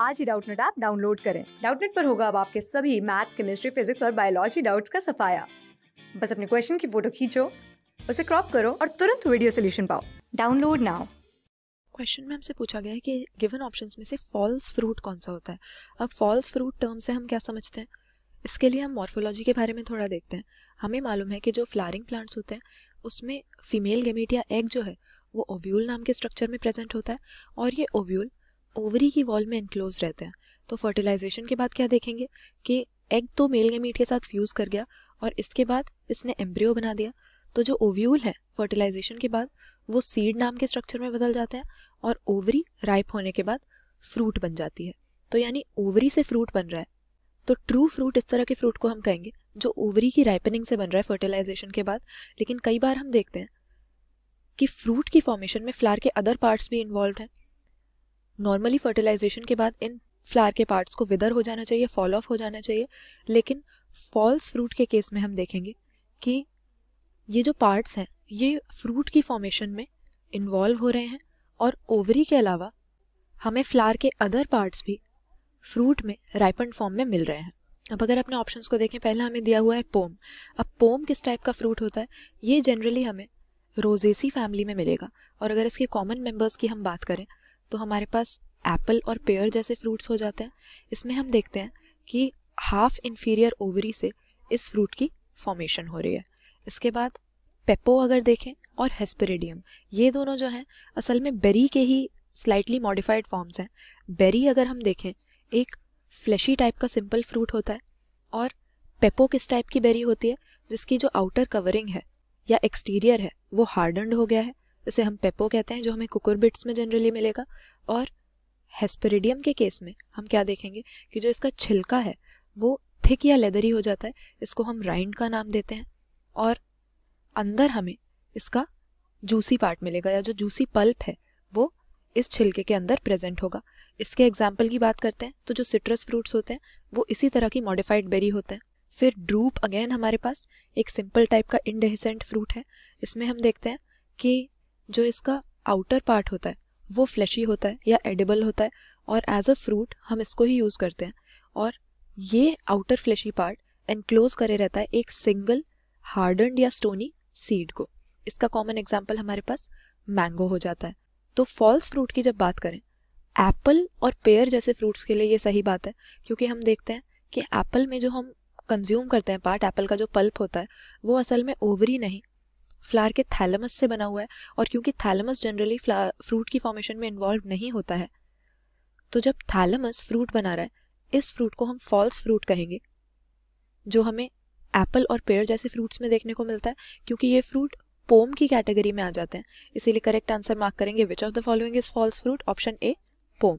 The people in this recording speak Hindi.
आज ही डाउटनेट ऐप डाउनलोड करें डाउटनेट पर होगा अब आपके सभी मैथ्स केमिस्ट्री फिजिक्स और बायोलॉजी डाउट्स का सफाया बस अपने क्वेश्चन की फोटो खींचो उसे क्रॉप करो और तुरंत वीडियो सोल्यूशन पाओ डाउनलोड नाउ क्वेश्चन में हमसे पूछा गया है कि गिवन ऑप्शंस में से फॉल्स फ्रूट कौन सा होता है अब फॉल्स फ्रूट टर्म से हम क्या समझते हैं इसके लिए हम मॉर्फोलॉजी के बारे में थोड़ा देखते हैं हमें मालूम है कि जो फ्लारिंग प्लांट्स होते हैं उसमें फीमेल गेमीट या एग जो है वो ओव्यूल नाम के स्ट्रक्चर में प्रेजेंट होता है और ये ओव्यूल ओवरी की वॉल में इनक्लोज रहते हैं तो फर्टिलाइजेशन के बाद क्या देखेंगे कि एग तो मेल गमीट के साथ फ्यूज़ कर गया और इसके बाद इसने एम्ब्रियो बना दिया तो जो ओव्यूल है फर्टिलाइजेशन के बाद वो सीड नाम के स्ट्रक्चर में बदल जाते हैं और ओवरी राइप होने के बाद फ्रूट बन जाती है तो यानी ओवरी से फ्रूट बन रहा है तो ट्रू फ्रूट इस तरह के फ्रूट को हम कहेंगे जो ओवरी की राइपनिंग से बन रहा है फर्टिलाइजेशन के बाद लेकिन कई बार हम देखते हैं कि फ्रूट की फॉर्मेशन में फ्लावर के अदर पार्ट्स भी इन्वॉल्व हैं नॉर्मली फर्टिलाइजेशन के बाद इन फ्लावर के पार्ट्स को विदर हो जाना चाहिए फॉल ऑफ हो जाना चाहिए लेकिन फॉल्स फ्रूट के केस में हम देखेंगे कि ये जो पार्ट्स हैं ये फ्रूट की फॉर्मेशन में इन्वॉल्व हो रहे हैं और ओवरी के अलावा हमें फ्लावर के अदर पार्ट्स भी फ्रूट में राइपन फॉर्म में मिल रहे हैं अब अगर अपने ऑप्शन को देखें पहले हमें दिया हुआ है पोम अब पोम किस टाइप का फ्रूट होता है ये जनरली हमें रोजेसी फैमिली में मिलेगा और अगर इसके कॉमन मेम्बर्स की हम बात करें तो हमारे पास एप्पल और पेयर जैसे फ्रूट्स हो जाते हैं इसमें हम देखते हैं कि हाफ इन्फीरियर ओवरी से इस फ्रूट की फॉर्मेशन हो रही है इसके बाद पेपो अगर देखें और हेस्पेरिडियम ये दोनों जो हैं असल में बेरी के ही स्लाइटली मॉडिफाइड फॉर्म्स हैं बेरी अगर हम देखें एक फ्लैशी टाइप का सिंपल फ्रूट होता है और पेपो किस टाइप की बेरी होती है जिसकी जो आउटर कवरिंग है या एक्सटीरियर है वो हार्डनड हो गया है इसे हम पेपो कहते हैं जो हमें कुकुरबिट्स में जनरली मिलेगा और हेस्पेरिडियम के केस में हम क्या देखेंगे कि जो इसका छिलका है वो थिक या लेदरी हो जाता है इसको हम राइंड का नाम देते हैं और अंदर हमें इसका जूसी पार्ट मिलेगा या जो जूसी पल्प है वो इस छिलके के अंदर प्रेजेंट होगा इसके एग्जाम्पल की बात करते हैं तो जो सिट्रस फ्रूट्स होते हैं वो इसी तरह की मॉडिफाइड बेरी होते हैं फिर ड्रूप अगेन हमारे पास एक सिंपल टाइप का इनडेहिसेंट फ्रूट है इसमें हम देखते हैं कि जो इसका आउटर पार्ट होता है वो फ्लैशी होता है या एडिबल होता है और एज अ फ्रूट हम इसको ही यूज़ करते हैं और ये आउटर फ्लैशी पार्ट एनक्लोज करे रहता है एक सिंगल हार्डन्ड या स्टोनी सीड को इसका कॉमन एग्जाम्पल हमारे पास मैंगो हो जाता है तो फॉल्स फ्रूट की जब बात करें एप्पल और पेयर जैसे फ्रूट्स के लिए ये सही बात है क्योंकि हम देखते हैं कि एप्पल में जो हम कंज्यूम करते हैं पार्ट एप्पल का जो पल्प होता है वो असल में ओवरी नहीं फ्लावर के थैलमस से बना हुआ है और क्योंकि थैलमस जनरली फ्रूट की फॉर्मेशन में इन्वॉल्व नहीं होता है तो जब थैलमस फ्रूट बना रहा है इस फ्रूट को हम फॉल्स फ्रूट कहेंगे जो हमें एप्पल और पेयर जैसे फ्रूट्स में देखने को मिलता है क्योंकि ये फ्रूट पोम की कैटेगरी में आ जाते हैं इसीलिए करेक्ट आंसर मार्क करेंगे which of the following is false fruit option A pome